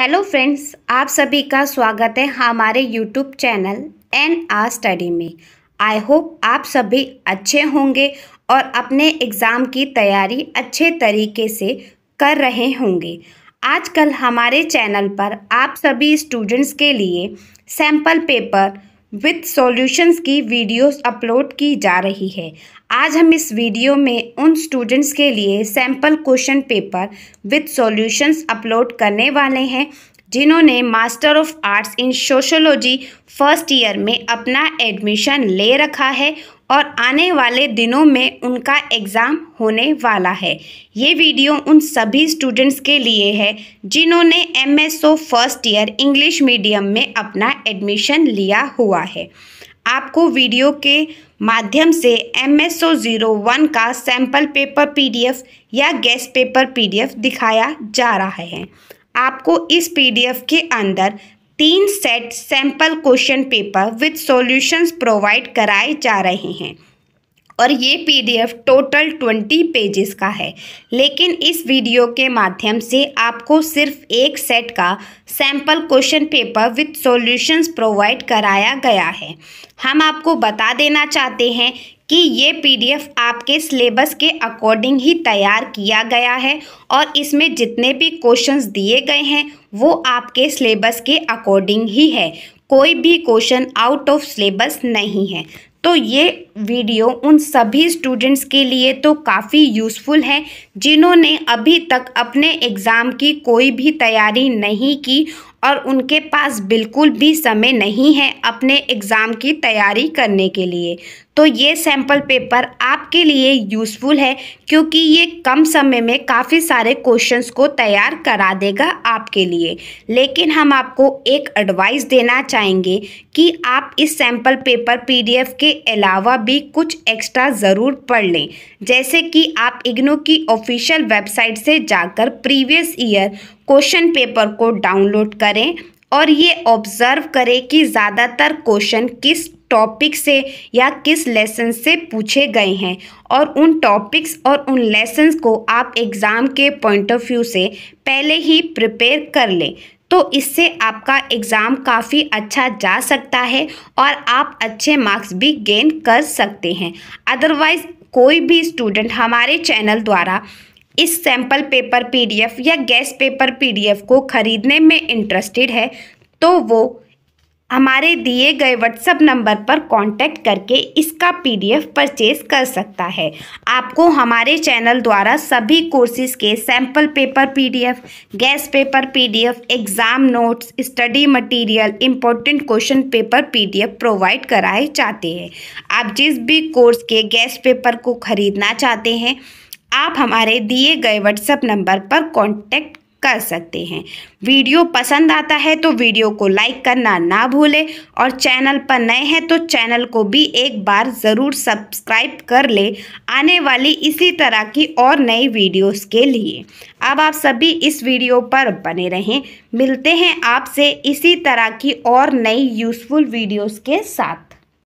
hello friends आप सभी का स्वागत है हमारे YouTube channel N R study में आई होप आप सभी अच्छे होंगे और अपने एग्ज़ाम की तैयारी अच्छे तरीके से कर रहे होंगे आजकल हमारे चैनल पर आप सभी स्टूडेंट्स के लिए सैम्पल पेपर विथ सॉल्यूशंस की वीडियोस अपलोड की जा रही है आज हम इस वीडियो में उन स्टूडेंट्स के लिए sample question paper with solutions upload करने वाले हैं जिन्होंने master of arts in sociology first year में अपना एडमिशन ले रखा है और आने वाले दिनों में उनका एग्ज़ाम होने वाला है ये वीडियो उन सभी स्टूडेंट्स के लिए है जिन्होंने M S O first year English medium में अपना एडमिशन लिया हुआ है आपको वीडियो के माध्यम से M S O zero one का सैम्पल पेपर पीडीएफ या गेस्ट पेपर पीडीएफ दिखाया जा रहा है आपको इस पीडीएफ के अंदर तीन set sample question paper with solutions provide कराए जा रहे हैं और ये पीडीएफ टोटल ट्वेंटी पेजेस का है लेकिन इस वीडियो के माध्यम से आपको सिर्फ एक सेट का sample question paper with solutions provide कराया गया है हम आपको बता देना चाहते हैं कि ये पीडीएफ आपके सिलेबस के अकॉर्डिंग ही तैयार किया गया है और इसमें जितने भी क्वेश्चंस दिए गए हैं वो आपके सिलेबस के अकॉर्डिंग ही है कोई भी क्वेश्चन आउट ऑफ सिलेबस नहीं है तो ये वीडियो उन सभी स्टूडेंट्स के लिए तो काफ़ी यूज़फुल है जिन्होंने अभी तक अपने एग्ज़ाम की कोई भी तैयारी नहीं की और उनके पास बिल्कुल भी समय नहीं है अपने एग्ज़ाम की तैयारी करने के लिए तो ये सैम्पल पेपर आपके लिए यूज़फुल है क्योंकि ये कम समय में काफ़ी सारे क्वेश्चंस को तैयार करा देगा आपके लिए लेकिन हम आपको एक एडवाइस देना चाहेंगे कि आप इस सैम्पल पेपर पीडीएफ के अलावा भी कुछ एक्स्ट्रा ज़रूर पढ़ लें जैसे कि आप इग्नू की ऑफिशियल वेबसाइट से जाकर प्रीवियस ईयर क्वेश्चन पेपर को डाउनलोड करें और ये ऑब्जर्व करें कि ज़्यादातर क्वेश्चन किस टॉपिक से या किस लेसन से पूछे गए हैं और उन टॉपिक्स और उन लेसन्स को आप एग्ज़ाम के पॉइंट ऑफ व्यू से पहले ही प्रिपेयर कर लें तो इससे आपका एग्ज़ाम काफ़ी अच्छा जा सकता है और आप अच्छे मार्क्स भी गेन कर सकते हैं अदरवाइज़ कोई भी स्टूडेंट हमारे चैनल द्वारा इस सैंपल पेपर पीडीएफ या गैस पेपर पीडीएफ को खरीदने में इंटरेस्टेड है तो वो हमारे दिए गए व्हाट्सएप नंबर पर कांटेक्ट करके इसका पीडीएफ परचेज कर सकता है आपको हमारे चैनल द्वारा सभी कोर्सेज के sample paper PDF, guess paper PDF, exam notes study material, important question paper PDF provide कराए जाते हैं आप जिस भी कोर्स के गैस पेपर को खरीदना चाहते हैं आप हमारे दिए गए व्हाट्सएप नंबर पर कांटेक्ट कर सकते हैं वीडियो पसंद आता है तो वीडियो को लाइक करना ना भूलें और चैनल पर नए हैं तो चैनल को भी एक बार ज़रूर सब्सक्राइब कर ले आने वाली इसी तरह की और नई वीडियोस के लिए अब आप सभी इस वीडियो पर बने रहें मिलते हैं आपसे इसी तरह की और नई यूज़फुल वीडियोस के साथ